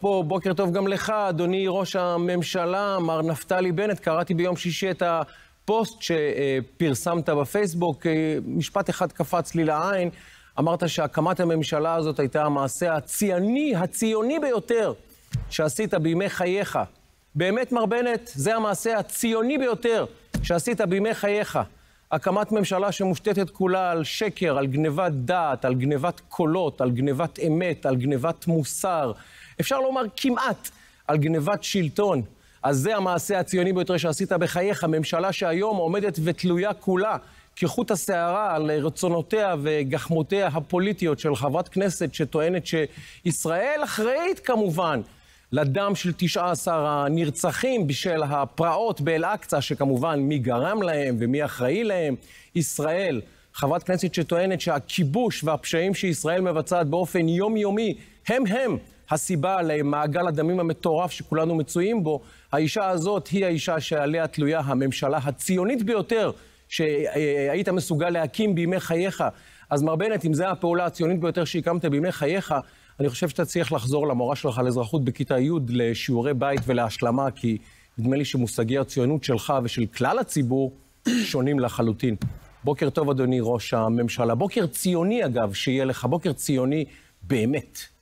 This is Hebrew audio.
פה. בוקר טוב גם לך, אדוני ראש הממשלה, מר נפתלי בנט. קראתי ביום שישי את הפוסט שפרסמת בפייסבוק. אה, משפט אחד קפץ לי לעין. אמרת שהקמת הממשלה הזאת הייתה המעשה הציוני, הציוני ביותר שעשית בימי חייך. באמת, מר בנט, זה המעשה הציוני ביותר שעשית בימי חייך. הקמת ממשלה שמושתתת כולה על שקר, על גנבת דעת, על גנבת קולות, על גנבת אמת, על גנבת מוסר. אפשר לומר כמעט על גנבת שלטון. אז זה המעשה הציוני ביותר שעשית בחייך, ממשלה שהיום עומדת ותלויה כולה כחוט השערה על רצונותיה וגחמותיה הפוליטיות של חברת כנסת שטוענת שישראל אחראית כמובן לדם של 19 הנרצחים בשל הפרעות באל-אקצא, שכמובן מי גרם להם ומי אחראי להם. ישראל, חברת כנסת שטוענת שהכיבוש והפשעים שישראל מבצעת באופן יומיומי הם הם הסיבה למעגל הדמים המטורף שכולנו מצויים בו. האישה הזאת היא האישה שעליה תלויה הממשלה הציונית ביותר שהיית מסוגל להקים בימי חייך. אז מר בנט, אם זו הפעולה הציונית ביותר שהקמת בימי חייך, אני חושב שאתה צריך לחזור למורה שלך על אזרחות בכיתה י' לשיעורי בית ולהשלמה, כי נדמה לי שמושגי הציונות שלך ושל כלל הציבור שונים לחלוטין. בוקר טוב, אדוני ראש הממשלה. בוקר ציוני, אגב, שיהיה לך. בוקר ציוני באמת.